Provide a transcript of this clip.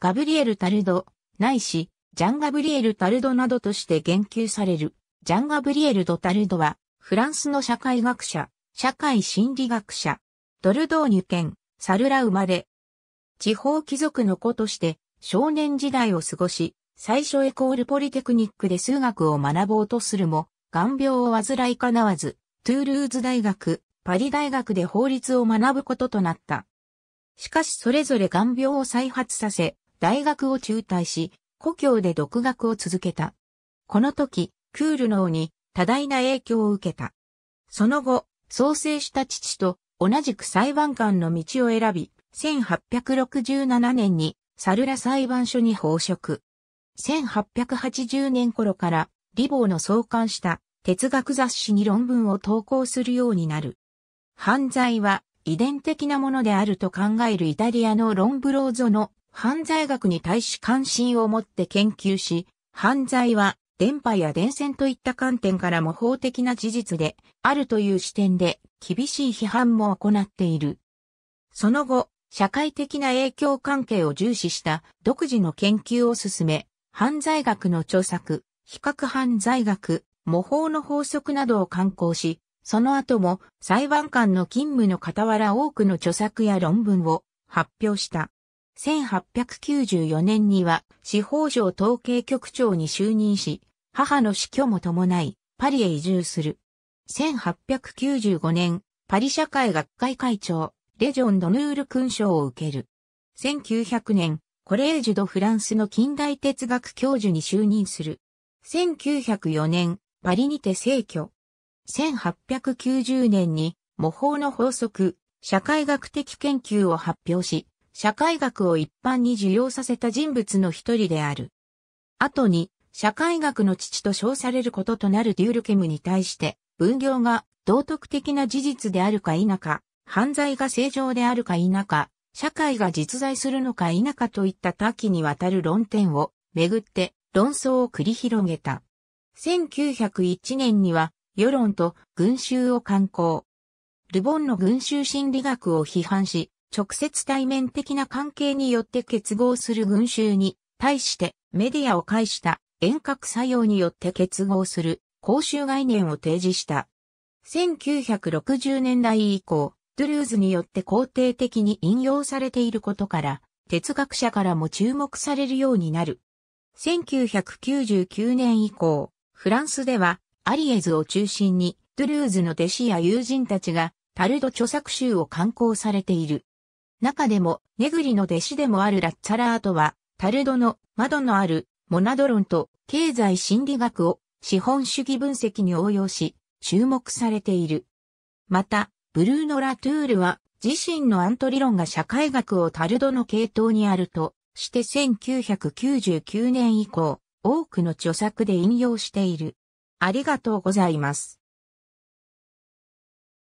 ガブリエル・タルド、ないし、ジャン・ガブリエル・タルドなどとして言及される、ジャン・ガブリエル・ド・タルドは、フランスの社会学者、社会心理学者、ドルドーニュ県、サルラ生まれ。地方貴族の子として、少年時代を過ごし、最初エコールポリテクニックで数学を学ぼうとするも、眼病を患いかなわず、トゥールーズ大学、パリ大学で法律を学ぶこととなった。しかしそれぞれ眼病を再発させ、大学を中退し、故郷で独学を続けた。この時、クールノーに多大な影響を受けた。その後、創生した父と同じく裁判官の道を選び、1867年にサルラ裁判所に報職。1880年頃からリボーの創刊した哲学雑誌に論文を投稿するようになる。犯罪は遺伝的なものであると考えるイタリアのロンブローゾの犯罪学に対し関心を持って研究し、犯罪は電波や電線といった観点から模倣的な事実であるという視点で厳しい批判も行っている。その後、社会的な影響関係を重視した独自の研究を進め、犯罪学の著作、比較犯罪学、模倣の法則などを刊行し、その後も裁判官の勤務の傍ら多くの著作や論文を発表した。1894年には司法省統計局長に就任し、母の死去も伴い、パリへ移住する。1895年、パリ社会学会会長、レジョン・ドヌール勲章を受ける。1900年、コレージュ・ド・フランスの近代哲学教授に就任する。1904年、パリにて成居。1890年に模倣の法則、社会学的研究を発表し、社会学を一般に受容させた人物の一人である。後に、社会学の父と称されることとなるデュールケムに対して、分業が道徳的な事実であるか否か、犯罪が正常であるか否か、社会が実在するのか否かといった多岐にわたる論点をめぐって論争を繰り広げた。1901年には世論と群衆を刊行。ルボンの群衆心理学を批判し、直接対面的な関係によって結合する群衆に対してメディアを介した遠隔作用によって結合する公衆概念を提示した。1960年代以降、ドゥルーズによって肯定的に引用されていることから、哲学者からも注目されるようになる。1999年以降、フランスではアリエズを中心にドゥルーズの弟子や友人たちがタルド著作集を刊行されている。中でも、ネグリの弟子でもあるラッツァラートは、タルドの窓のあるモナド論と経済心理学を資本主義分析に応用し、注目されている。また、ブルーノ・ラトゥールは自身のアント理論が社会学をタルドの系統にあるとして1999年以降、多くの著作で引用している。ありがとうございます。